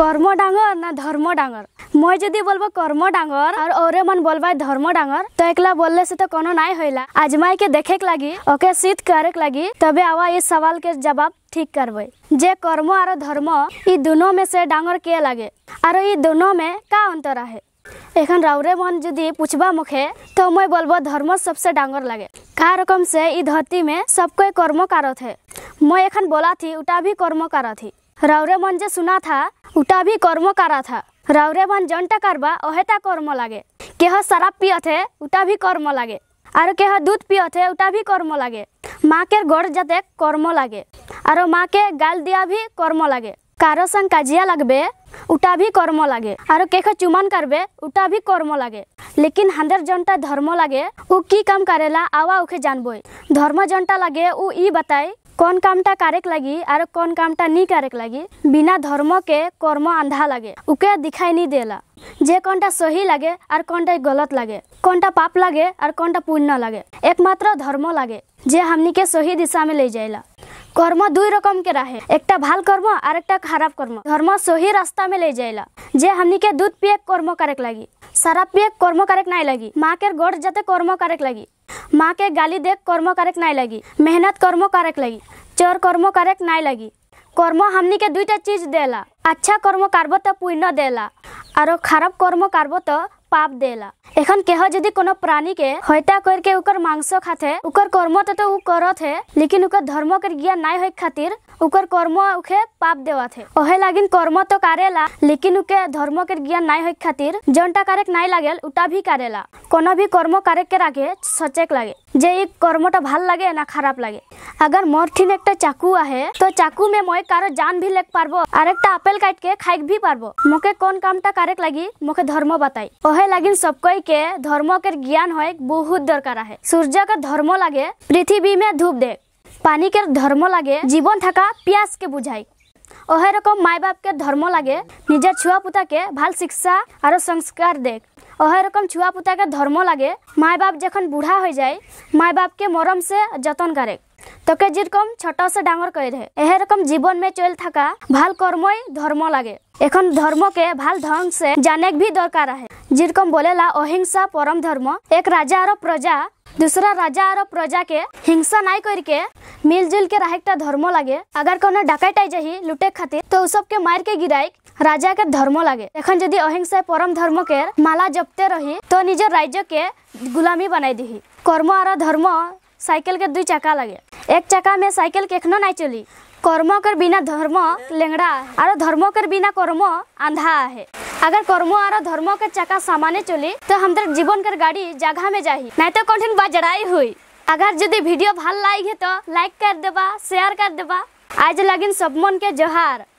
কর্ম ডাঙর না ধর্ম ডাঙর মই যদি বলবো কর্ম ডাঙর আর ওরে মন বলবাই ধর্ম ডাঙর তো একলা বললে সে তো কোনো নাই হইলা আজমাইকে দেখেক লাগি ওকে সিদ্ধ করেক লাগি তবে আওয়া এই সওয়াল के जवाब ठीक करबे जे कर्म और धर्म इ दोनों में से डांगर के लगे और इ दोनों में का अंतर है एखन राउरे मन जदि पूछबा मुखे तो मैं बोलबो धर्म सबसे डांगर लगे का रकम से इ धरती में सबको कर्म कारत है मैं एखन बोला थी उटा भी कर्म कारत थी रावरे मन जे सुना था उटा भी कर्म करा था राउरे मन जनटा करवा अहेता कर्म लागे केह शराब पिय थे उटा भी कर्म लागे और केह दूध पिया थे उटा भी कर्म लागे माँ के गढ़ जाते कर्म लागे और माँ के गाल दिया भी कर्म लागे कारो संग काजिया लगबे उटा भी कर्म लागे और केख चुमन करबे उटा भी कर्म लागे लेकिन हंदर जनता धर्म लागे ऊ की काम करेला आवा उखे जानबो धर्म जनता लागे ऊ ई बताई कौन काम टा कारेक लगी और कौन काम टा नहीं कारेक लगी बिना धर्म के कर्म अंधा लगे उके दिखाई नहीं देला जे टा सही लगे और टा गलत लगे टा पाप लगे और टा पुण्य लगे एकमात्र धर्म लगे जे हमनी के सही दिशा में ले जाएला कर्म दुई रकम के रहे एक भल कर्म और एक खराब कर्म धर्म सही रास्ता में ले जाएला जे हमनी के दूध पिए कर्म करेक लगी शराब पिए कर्म करेक नहीं लगी माँ के गोड़ जाते कर्म करेक लगी माँ के गाली देख कर्म करेक नहीं लगी मेहनत कर्म करेक लगी चोर कर्म करेक ना लगी कर्म हमनी के दुईटा चीज देला अच्छा कर्म करब तो पुण्य देला और खराब कर्म करब तो पाप देला एखन केह जदी कोनो प्राणी के हत्या करके उकर मांस खाथे उकर कर्म तो तो उ करत है लेकिन उकर धर्म के ज्ञान नाही होय खातिर उकर कर्म उखे पाप देवा थे ओहे लागिन कर्म तो करेला लेकिन उके धर्म के ज्ञान नाही होय खातिर जनटा करेक नाही लागेल उटा भी करेला कोनो भी कर्म करे के रागे सचेक लागे जे ई कर्मटा भल लागे ना खराब लागे अगर मोर ठीन एक चाकू आहे तो चाकू में मैं कारो जान भी लेख पार्ब और एक आपेल काट के खाई भी पार्ब मोके कौन काम टा कारेक लगी मोके धर्म बताई ओहे सब सबको के धर्म के ज्ञान हो बहुत दरकार है सूर्य का धर्म लगे पृथ्वी में धूप दे पानी के धर्म लगे जीवन थका प्यास के बुझाई ओहे रकम माय बाप के धर्म लगे निजे छुआ पुता के भल शिक्षा और संस्कार दे ओहे रकम छुआ पुता के धर्म लगे माय बाप जखन बूढ़ा हो जाए माय बाप के मरम से जतन करे तके जेरकम छोटो से डांगर करे रहे एहे रकम जीवन में चल थका भाल कर्मय धर्म लागे एखन धर्म के भाल ढंग से जाने भी दरकार है जिरकम बोलेला अहिंसा परम धर्म एक राजा और प्रजा दूसरा राजा और प्रजा के हिंसा नहीं करके मिलजुल के रहेटा धर्म लागे अगर कोनो डकैत आ जाही लुटे खातिर तो सब के मार के गिराई राजा के धर्म लागे एखन यदि अहिंसा परम धर्म के माला जपते रही तो निज राज्य के गुलामी बनाई दी कर्म और धर्म साइकिल के दुई चक्का लगे एक चक्का में साइकिल कखनो नहीं चली कर्म कर बिना धर्म लेंगड़ा और धर्म कर बिना कर्म आंधा है अगर कर्म और धर्म के चक्का सामान्य चली तो हमारे जीवन कर गाड़ी जगह में जाही नहीं तो कौन बजड़ाई हुई अगर यदि वीडियो भल लागे तो लाइक कर देबा शेयर कर देबा आज लगिन सब मन के जोहार